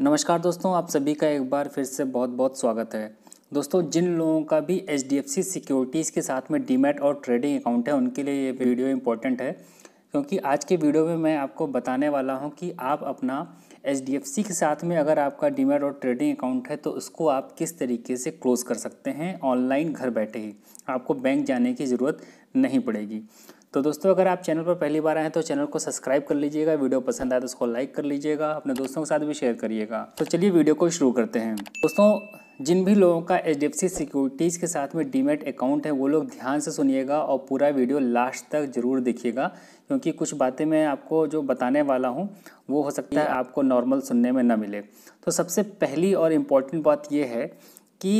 नमस्कार दोस्तों आप सभी का एक बार फिर से बहुत बहुत स्वागत है दोस्तों जिन लोगों का भी H D F C securities के साथ में डीमेट और ट्रेडिंग अकाउंट है उनके लिए ये वीडियो इंपॉर्टेंट है क्योंकि आज के वीडियो में मैं आपको बताने वाला हूं कि आप अपना एच के साथ में अगर आपका डीमेट और ट्रेडिंग अकाउंट है तो उसको आप किस तरीके से क्लोज़ कर सकते हैं ऑनलाइन घर बैठे ही आपको बैंक जाने की ज़रूरत नहीं पड़ेगी तो दोस्तों अगर आप चैनल पर पहली बार आए हैं तो चैनल को सब्सक्राइब कर लीजिएगा वीडियो पसंद आए तो उसको लाइक कर लीजिएगा अपने दोस्तों के साथ भी शेयर करिएगा तो चलिए वीडियो को शुरू करते हैं दोस्तों जिन भी लोगों का एच सिक्योरिटीज़ के साथ में डीमेट अकाउंट है वो लोग ध्यान से सुनिएगा और पूरा वीडियो लास्ट तक जरूर देखिएगा क्योंकि कुछ बातें मैं आपको जो बताने वाला हूँ वो हो सकता है आपको नॉर्मल सुनने में ना मिले तो सबसे पहली और इम्पॉर्टेंट बात यह है कि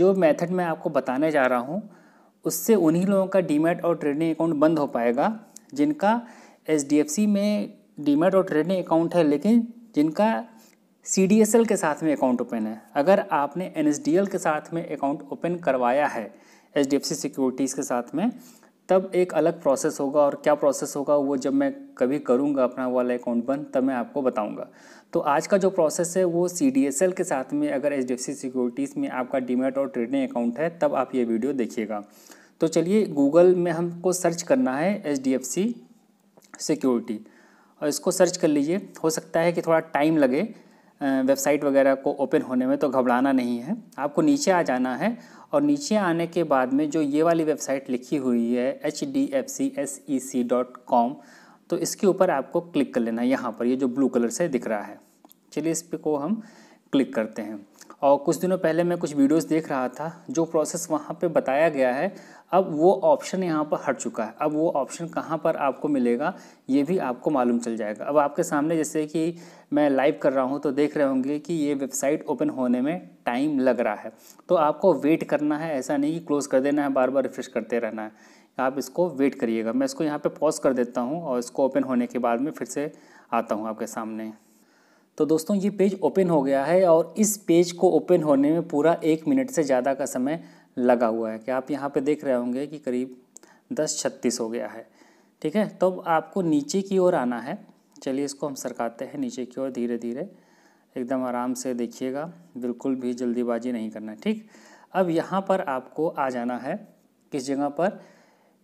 जो मेथड मैं आपको बताने जा रहा हूँ उससे उन्हीं लोगों का डीमेट और ट्रेडिंग अकाउंट बंद हो पाएगा जिनका एच में डीमेट और ट्रेडिंग अकाउंट है लेकिन जिनका सी के साथ में अकाउंट ओपन है अगर आपने एन के साथ में अकाउंट ओपन करवाया है एच सिक्योरिटीज़ के साथ में तब एक अलग प्रोसेस होगा और क्या प्रोसेस होगा वो जब मैं कभी करूँगा अपना वाला अकाउंट बंद तब मैं आपको बताऊँगा तो आज का जो प्रोसेस है वो सी के साथ में अगर एच सिक्योरिटीज़ में आपका डीमेट और ट्रेडिंग अकाउंट है तब आप ये वीडियो देखिएगा तो चलिए गूगल में हमको सर्च करना है H D F C security और इसको सर्च कर लीजिए हो सकता है कि थोड़ा टाइम लगे वेबसाइट वगैरह को ओपन होने में तो घबराना नहीं है आपको नीचे आ जाना है और नीचे आने के बाद में जो ये वाली वेबसाइट लिखी हुई है H D F C S E C dot com तो इसके ऊपर आपको क्लिक कर लेना है यहाँ पर ये यह जो ब्लू कलर से दिख रहा है चलिए इस पर को हम क्लिक करते हैं और कुछ दिनों पहले मैं कुछ वीडियोस देख रहा था जो प्रोसेस वहाँ पे बताया गया है अब वो ऑप्शन यहाँ पर हट चुका है अब वो ऑप्शन कहाँ पर आपको मिलेगा ये भी आपको मालूम चल जाएगा अब आपके सामने जैसे कि मैं लाइव कर रहा हूँ तो देख रहे होंगे कि ये वेबसाइट ओपन होने में टाइम लग रहा है तो आपको वेट करना है ऐसा नहीं कि क्लोज़ कर देना है बार बार रिफ्रेश करते रहना है आप इसको वेट करिएगा मैं इसको यहाँ पर पॉज कर देता हूँ और इसको ओपन होने के बाद में फिर से आता हूँ आपके सामने तो दोस्तों ये पेज ओपन हो गया है और इस पेज को ओपन होने में पूरा एक मिनट से ज़्यादा का समय लगा हुआ है कि आप यहाँ पे देख रहे होंगे कि करीब दस छत्तीस हो गया है ठीक है तो आपको नीचे की ओर आना है चलिए इसको हम सरकाते हैं नीचे की ओर धीरे धीरे एकदम आराम से देखिएगा बिल्कुल भी जल्दीबाजी नहीं करना ठीक अब यहाँ पर आपको आ जाना है किस जगह पर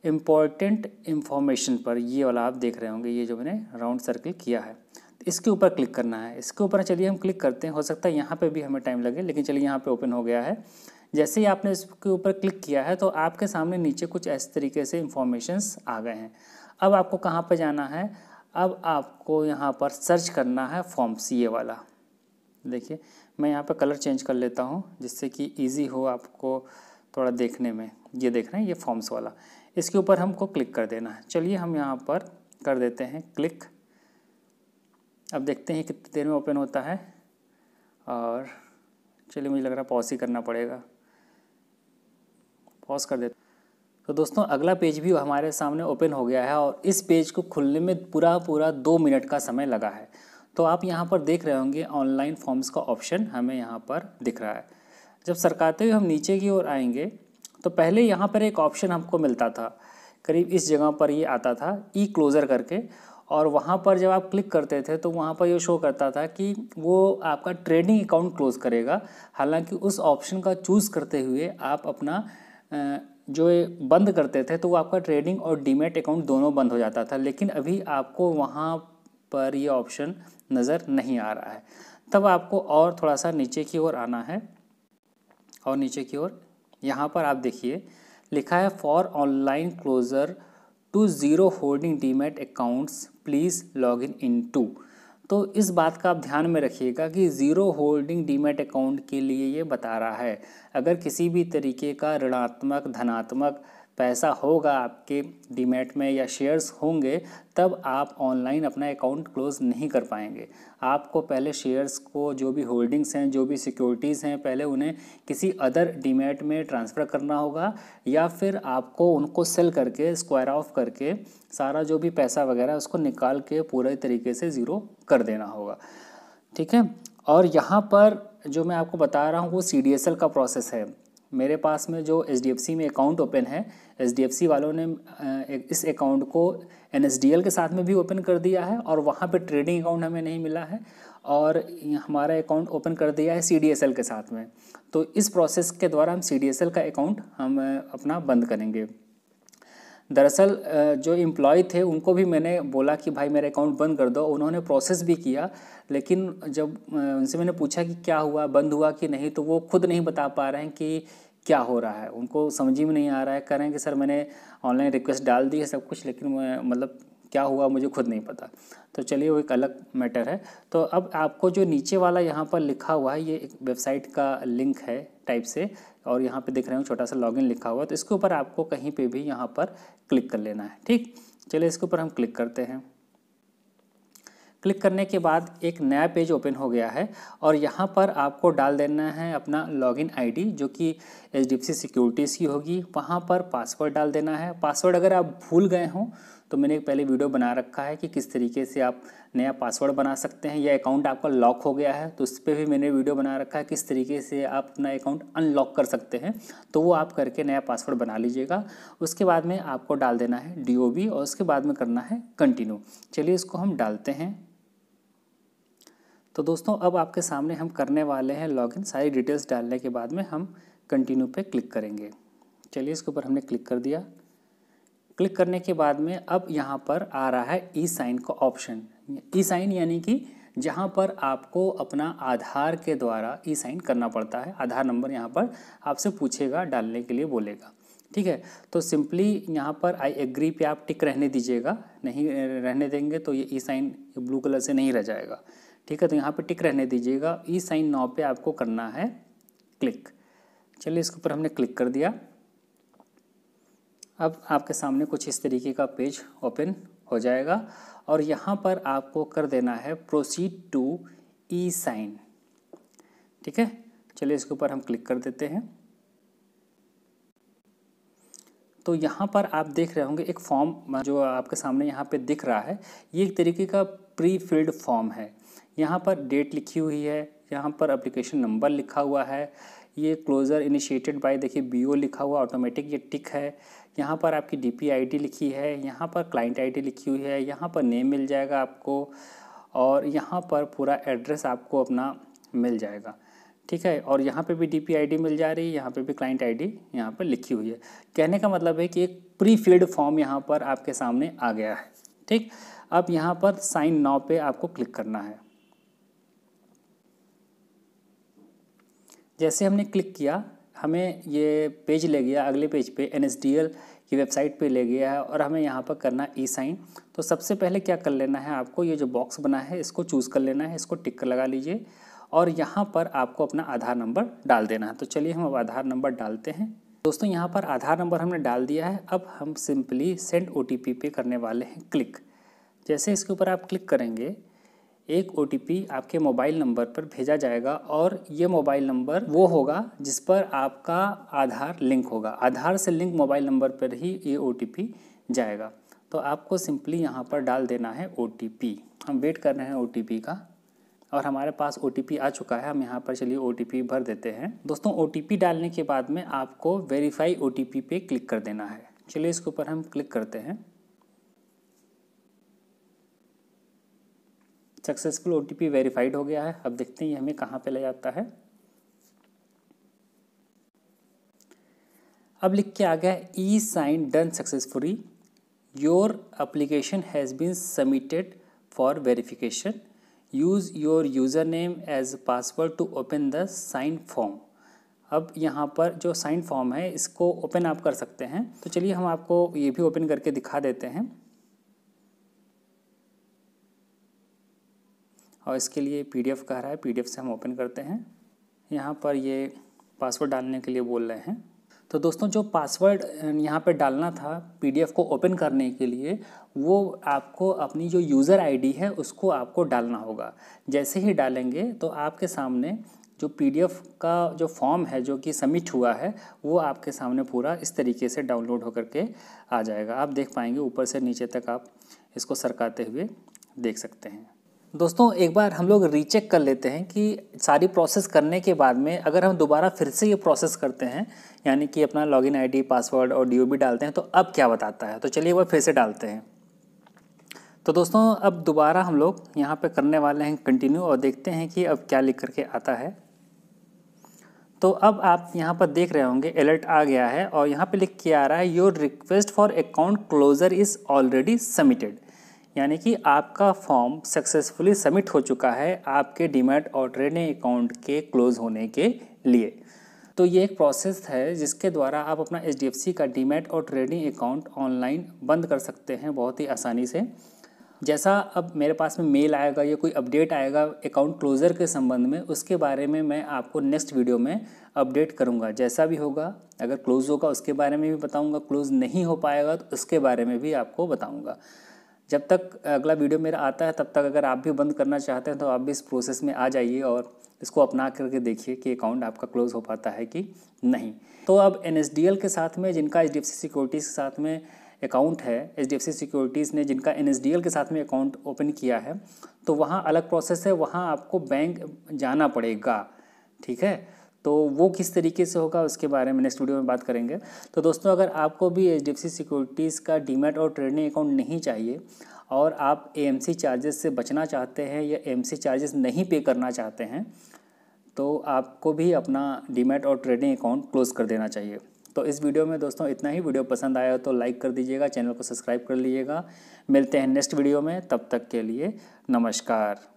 इम्पॉर्टेंट इन्फॉर्मेशन पर ये वाला आप देख रहे होंगे ये जो मैंने राउंड सर्किल किया है इसके ऊपर क्लिक करना है इसके ऊपर चलिए हम क्लिक करते हैं हो सकता है यहाँ पे भी हमें टाइम लगे लेकिन चलिए यहाँ पे ओपन हो गया है जैसे ही आपने इसके ऊपर क्लिक किया है तो आपके सामने नीचे कुछ ऐसे तरीके से इंफॉर्मेशंस आ गए हैं अब आपको कहाँ पर जाना है अब आपको यहाँ पर सर्च करना है फॉर्म्स ये वाला देखिए मैं यहाँ पर कलर चेंज कर लेता हूँ जिससे कि ईजी हो आपको थोड़ा देखने में ये देखना है ये फॉर्म्स वाला इसके ऊपर हमको क्लिक कर देना है चलिए हम यहाँ पर कर देते हैं क्लिक अब देखते हैं कितनी देर में ओपन होता है और चलिए मुझे लग रहा पॉज ही करना पड़ेगा पॉज कर देते तो दोस्तों अगला पेज भी हमारे सामने ओपन हो गया है और इस पेज को खुलने में पूरा पूरा दो मिनट का समय लगा है तो आप यहाँ पर देख रहे होंगे ऑनलाइन फॉर्म्स का ऑप्शन हमें यहाँ पर दिख रहा है जब सरकाते हुए हम नीचे की ओर आएंगे तो पहले यहाँ पर एक ऑप्शन हमको मिलता था करीब इस जगह पर ये आता था ई क्लोज़र करके और वहाँ पर जब आप क्लिक करते थे तो वहाँ पर ये शो करता था कि वो आपका ट्रेडिंग अकाउंट क्लोज़ करेगा हालांकि उस ऑप्शन का चूज़ करते हुए आप अपना जो बंद करते थे तो वो आपका ट्रेडिंग और डीमेट अकाउंट दोनों बंद हो जाता था लेकिन अभी आपको वहाँ पर ये ऑप्शन नज़र नहीं आ रहा है तब आपको और थोड़ा सा नीचे की ओर आना है और नीचे की ओर यहाँ पर आप देखिए लिखा है for online closure to zero holding demat accounts please log in into तो इस बात का आप ध्यान में रखिएगा कि ज़ीरो होल्डिंग डीमेट अकाउंट के लिए ये बता रहा है अगर किसी भी तरीके का ऋणात्मक धनात्मक पैसा होगा आपके डीमेट में या शेयर्स होंगे तब आप ऑनलाइन अपना अकाउंट क्लोज़ नहीं कर पाएंगे आपको पहले शेयर्स को जो भी होल्डिंग्स हैं जो भी सिक्योरिटीज़ हैं पहले उन्हें किसी अदर डीमेट में ट्रांसफ़र करना होगा या फिर आपको उनको सेल करके स्क्वायर ऑफ करके सारा जो भी पैसा वगैरह उसको निकाल के पूरे तरीके से ज़ीरो कर देना होगा ठीक है और यहाँ पर जो मैं आपको बता रहा हूँ वो सी का प्रोसेस है मेरे पास में जो एच में अकाउंट ओपन है एच वालों ने इस अकाउंट को एन के साथ में भी ओपन कर दिया है और वहाँ पर ट्रेडिंग अकाउंट हमें नहीं मिला है और हमारा अकाउंट ओपन कर दिया है सी के साथ में तो इस प्रोसेस के द्वारा हम सी का अकाउंट हम अपना बंद करेंगे दरअसल जो इम्प्लॉय थे उनको भी मैंने बोला कि भाई मेरा अकाउंट बंद कर दो उन्होंने प्रोसेस भी किया लेकिन जब उनसे मैंने पूछा कि क्या हुआ बंद हुआ कि नहीं तो वो खुद नहीं बता पा रहे हैं कि क्या हो रहा है उनको समझ में नहीं आ रहा है कह रहे हैं कि सर मैंने ऑनलाइन रिक्वेस्ट डाल दी है सब कुछ लेकिन मतलब क्या हुआ मुझे खुद नहीं पता तो चलिए वो एक अलग मैटर है तो अब आपको जो नीचे वाला यहाँ पर लिखा हुआ है ये एक वेबसाइट का लिंक है टाइप से और यहाँ पे देख रहे हो छोटा सा लॉगिन लिखा हुआ है तो इसके ऊपर आपको कहीं पे भी यहाँ पर क्लिक कर लेना है ठीक चलिए इसके ऊपर हम क्लिक करते हैं क्लिक करने के बाद एक नया पेज ओपन हो गया है और यहाँ पर आपको डाल देना है अपना लॉगिन आईडी जो कि एच डी सिक्योरिटीज़ की होगी वहाँ पर पासवर्ड डाल देना है पासवर्ड अगर आप भूल गए हों तो मैंने पहले वीडियो बना रखा है कि किस तरीके से आप नया पासवर्ड बना सकते हैं या अकाउंट आपका लॉक हो गया है तो उस पर भी मैंने वीडियो बना रखा है किस तरीके से आप अपना अकाउंट अनलॉक कर सकते हैं तो वो आप करके नया पासवर्ड बना लीजिएगा उसके बाद में आपको डाल देना है डी और उसके बाद में करना है कंटिन्यू चलिए इसको हम डालते हैं तो दोस्तों अब आपके सामने हम करने वाले हैं लॉगिन सारी डिटेल्स डालने के बाद में हम कंटिन्यू पे क्लिक करेंगे चलिए इसके ऊपर हमने क्लिक कर दिया क्लिक करने के बाद में अब यहाँ पर आ रहा है ई साइन का ऑप्शन ई साइन यानी कि जहाँ पर आपको अपना आधार के द्वारा ई साइन करना पड़ता है आधार नंबर यहाँ पर आपसे पूछेगा डालने के लिए बोलेगा ठीक है तो सिंपली यहाँ पर आई एग्री पे आप टिक रहने दीजिएगा नहीं रहने देंगे तो ये ई साइन ब्लू कलर से नहीं रह जाएगा ठीक है तो यहाँ पर टिक रहने दीजिएगा ई साइन नाव पे आपको करना है क्लिक चलिए इसके ऊपर हमने क्लिक कर दिया अब आपके सामने कुछ इस तरीके का पेज ओपन हो जाएगा और यहाँ पर आपको कर देना है प्रोसीड टू ई साइन ठीक है चलिए इसके ऊपर हम क्लिक कर देते हैं तो यहाँ पर आप देख रहे होंगे एक फॉर्म जो आपके सामने यहाँ पे दिख रहा है ये एक तरीके का प्री फिल्ड फॉर्म है यहाँ पर डेट लिखी हुई है यहाँ पर एप्लीकेशन नंबर लिखा हुआ है ये क्लोज़र इनिशिएटेड बाय देखिए बी लिखा हुआ ऑटोमेटिक ये टिक है यहाँ पर आपकी डी पी लिखी है यहाँ पर क्लाइंट आईडी लिखी हुई है यहाँ पर नेम मिल जाएगा आपको और यहाँ पर पूरा एड्रेस आपको अपना मिल जाएगा ठीक है और यहाँ पे भी डी पी आई डी मिल जा रही है यहाँ पे भी क्लाइंट आई डी यहाँ पर लिखी हुई है कहने का मतलब है कि एक प्री फिल्ड फॉर्म यहाँ पर आपके सामने आ गया है ठीक अब यहाँ पर साइन नाव पे आपको क्लिक करना है जैसे हमने क्लिक किया हमें ये पेज ले गया अगले पेज पे एन की वेबसाइट पे ले गया है और हमें यहाँ पर करना ई साइन तो सबसे पहले क्या कर लेना है आपको ये जो बॉक्स बना है इसको चूज़ कर लेना है इसको टिक कर लगा लीजिए और यहाँ पर आपको अपना आधार नंबर डाल देना है तो चलिए हम अब आधार नंबर डालते हैं दोस्तों यहाँ पर आधार नंबर हमने डाल दिया है अब हम सिंपली सेंड ओ पे करने वाले हैं क्लिक जैसे इसके ऊपर आप क्लिक करेंगे एक ओ आपके मोबाइल नंबर पर भेजा जाएगा और ये मोबाइल नंबर वो होगा जिस पर आपका आधार लिंक होगा आधार से लिंक मोबाइल नंबर पर ही ये ओ जाएगा तो आपको सिंपली यहाँ पर डाल देना है ओ हम वेट कर रहे हैं ओ का और हमारे पास ओ आ चुका है हम यहाँ पर चलिए ओ भर देते हैं दोस्तों ओ डालने के बाद में आपको वेरीफाई ओ पे क्लिक कर देना है चलिए इसके ऊपर हम क्लिक करते हैं सक्सेसफुल ओ टी वेरीफाइड हो गया है अब देखते हैं ये हमें कहाँ पे ले जाता है अब लिख के आ गया e sign done successfully your application has been submitted for verification use your user name as password to open the sign form अब यहाँ पर जो साइन फॉर्म है इसको ओपन आप कर सकते हैं तो चलिए हम आपको ये भी ओपन करके दिखा देते हैं और इसके लिए पीडीएफ कह रहा है पीडीएफ से हम ओपन करते हैं यहाँ पर ये पासवर्ड डालने के लिए बोल रहे हैं तो दोस्तों जो पासवर्ड यहाँ पे डालना था पीडीएफ को ओपन करने के लिए वो आपको अपनी जो यूज़र आईडी है उसको आपको डालना होगा जैसे ही डालेंगे तो आपके सामने जो पीडीएफ का जो फॉर्म है जो कि सबमिट हुआ है वो आपके सामने पूरा इस तरीके से डाउनलोड होकर के आ जाएगा आप देख पाएंगे ऊपर से नीचे तक आप इसको सरकाते हुए देख सकते हैं दोस्तों एक बार हम लोग रीचेक कर लेते हैं कि सारी प्रोसेस करने के बाद में अगर हम दोबारा फिर से ये प्रोसेस करते हैं यानी कि अपना लॉगिन आईडी पासवर्ड और डी डालते हैं तो अब क्या बताता है तो चलिए एक बार फिर से डालते हैं तो दोस्तों अब दोबारा हम लोग यहाँ पे करने वाले हैं कंटिन्यू और देखते हैं कि अब क्या लिख करके आता है तो अब आप यहाँ पर देख रहे होंगे अलर्ट आ गया है और यहाँ पे लिख के आ रहा है your request for account closure is already submitted यानी कि आपका फॉर्म सक्सेसफुली सबमिट हो चुका है आपके डीमेट और ट्रेडिंग अकाउंट के क्लोज होने के लिए तो ये एक प्रोसेस है जिसके द्वारा आप अपना एच का डीमेट और ट्रेडिंग अकाउंट ऑनलाइन बंद कर सकते हैं बहुत ही आसानी से जैसा अब मेरे पास में मेल आएगा या कोई अपडेट आएगा अकाउंट क्लोज़र के संबंध में उसके बारे में मैं आपको नेक्स्ट वीडियो में अपडेट करूंगा जैसा भी होगा अगर क्लोज़ होगा उसके बारे में भी बताऊंगा क्लोज़ नहीं हो पाएगा तो उसके बारे में भी आपको बताऊंगा जब तक अगला वीडियो मेरा आता है तब तक अगर आप भी बंद करना चाहते हैं तो आप भी इस प्रोसेस में आ जाइए और इसको अपना करके देखिए कि अकाउंट आपका क्लोज़ हो पाता है कि नहीं तो अब एन के साथ में जिनका एच सिक्योरिटीज़ के साथ में अकाउंट है एच सिक्योरिटीज़ ने जिनका एन के साथ में अकाउंट ओपन किया है तो वहाँ अलग प्रोसेस है वहाँ आपको बैंक जाना पड़ेगा ठीक है तो वो किस तरीके से होगा उसके बारे में नेक्स्ट वीडियो में बात करेंगे तो दोस्तों अगर आपको भी एच सिक्योरिटीज़ का डीमेट और ट्रेडिंग अकाउंट नहीं चाहिए और आप ए चार्जेस से बचना चाहते हैं या एम चार्जेस नहीं पे करना चाहते हैं तो आपको भी अपना डीमेट और ट्रेडिंग अकाउंट क्लोज़ कर देना चाहिए तो इस वीडियो में दोस्तों इतना ही वीडियो पसंद आया तो लाइक कर दीजिएगा चैनल को सब्सक्राइब कर लीजिएगा मिलते हैं नेक्स्ट वीडियो में तब तक के लिए नमस्कार